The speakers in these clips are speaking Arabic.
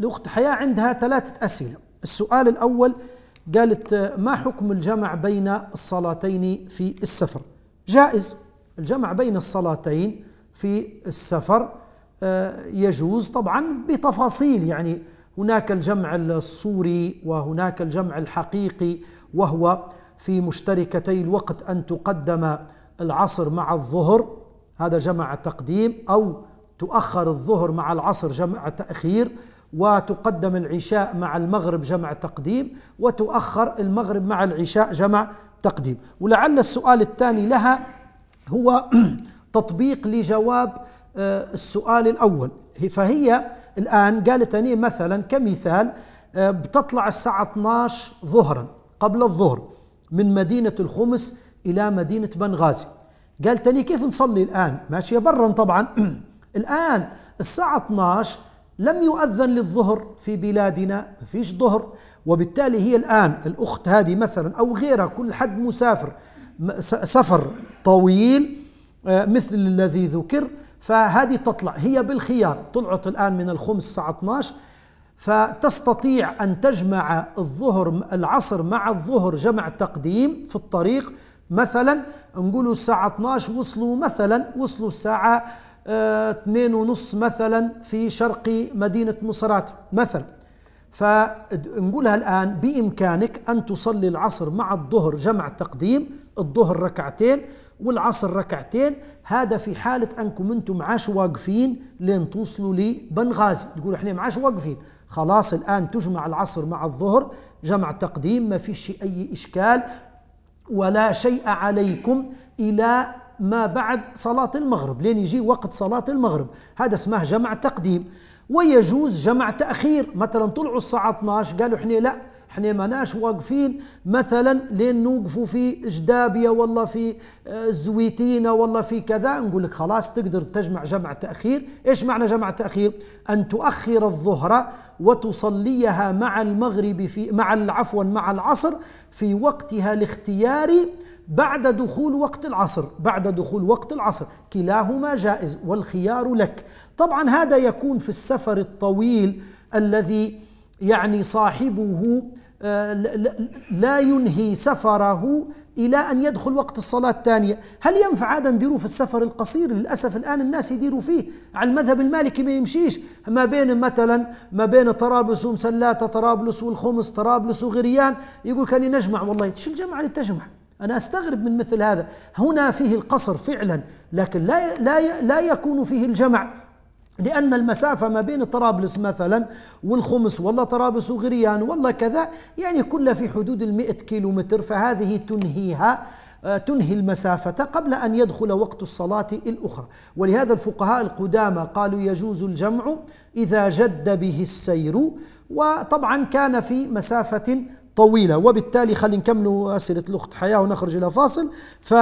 الأخت حياة عندها ثلاثة أسئلة السؤال الأول قالت آه، ما حكم الجمع بين الصلاتين في السفر جائز الجمع بين الصلاتين في السفر آه، يجوز طبعا بتفاصيل يعني هناك الجمع الصوري وهناك الجمع الحقيقي وهو في مشتركتي الوقت أن تقدم العصر مع الظهر هذا جمع تقديم أو تؤخر الظهر مع العصر جمع تأخير وتقدم العشاء مع المغرب جمع تقديم وتؤخر المغرب مع العشاء جمع تقديم ولعل السؤال الثاني لها هو تطبيق لجواب آه، السؤال الأول فهي الآن قالت أني مثلا كمثال آه، بتطلع الساعة 12 ظهرا قبل الظهر من مدينة الخمس إلى مدينة بنغازي قالت أني كيف نصلي الآن ماشية برا طبعا الآن الساعة 12 لم يؤذن للظهر في بلادنا ما فيش ظهر وبالتالي هي الآن الأخت هذه مثلا أو غيرها كل حد مسافر سفر طويل آه، مثل الذي ذكر فهذه تطلع هي بالخيار طلعت الآن من الخمس الساعة 12 فتستطيع أن تجمع الظهر العصر مع الظهر جمع تقديم في الطريق مثلا نقولوا الساعة 12 وصلوا مثلا وصلوا الساعة اثنين ونص مثلا في شرق مدينة مصرات مثلا فنقولها الآن بإمكانك أن تصلي العصر مع الظهر جمع تقديم الظهر ركعتين والعصر ركعتين هذا في حالة أنكم أنتم معاش واقفين لين توصلوا لبنغازي تقول إحنا معاش واقفين خلاص الآن تجمع العصر مع الظهر جمع تقديم ما فيش أي إشكال ولا شيء عليكم إلى ما بعد صلاة المغرب لين يجي وقت صلاة المغرب هذا اسمه جمع تقديم ويجوز جمع تأخير مثلا طلعوا الساعة 12 قالوا احنا لا احنا ماناش واقفين مثلا لين نوقفوا في جدابية والله في آه، الزويتينة والله في كذا نقول لك خلاص تقدر تجمع جمع تأخير ايش معنى جمع تأخير أن تؤخر الظهر وتصليها مع المغرب في مع عفوا مع العصر في وقتها الاختياري بعد دخول وقت العصر بعد دخول وقت العصر كلاهما جائز والخيار لك طبعا هذا يكون في السفر الطويل الذي يعني صاحبه آه، لا ينهي سفره إلى أن يدخل وقت الصلاة الثانية هل ينفع هذا نديره في السفر القصير للأسف الآن الناس يديروا فيه على المذهب المالكي ما يمشيش ما بين مثلا ما بين طرابلس ومسلاتة طرابلس والخمس طرابلس وغريان يقول كان نجمع والله شو الجمعة اللي بتجمع أنا أستغرب من مثل هذا هنا فيه القصر فعلا لكن لا, لا, لا يكون فيه الجمع لأن المسافة ما بين طرابلس مثلا والخمس والله طرابلس وغريان والله كذا يعني كلها في حدود المئة كيلو متر فهذه تنهيها آه، تنهي المسافة قبل أن يدخل وقت الصلاة الأخرى ولهذا الفقهاء القدامى قالوا يجوز الجمع إذا جد به السير وطبعا كان في مسافة طويلة وبالتالي خلينا نكملوا أسئلة الأخت حياة ونخرج إلى فاصل ف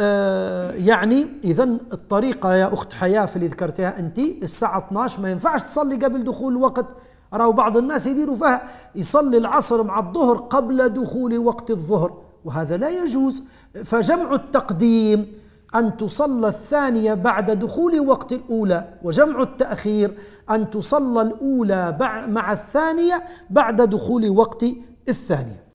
آه، يعني إذا الطريقة يا أخت حياة في اللي ذكرتها أنت الساعة 12 ما ينفعش تصلي قبل دخول الوقت راهو بعض الناس يديروا فيها يصلي العصر مع الظهر قبل دخول وقت الظهر وهذا لا يجوز فجمع التقديم أن تصلى الثانية بعد دخول وقت الأولى وجمع التأخير أن تصلى الأولى مع الثانية بعد دخول وقت الثانية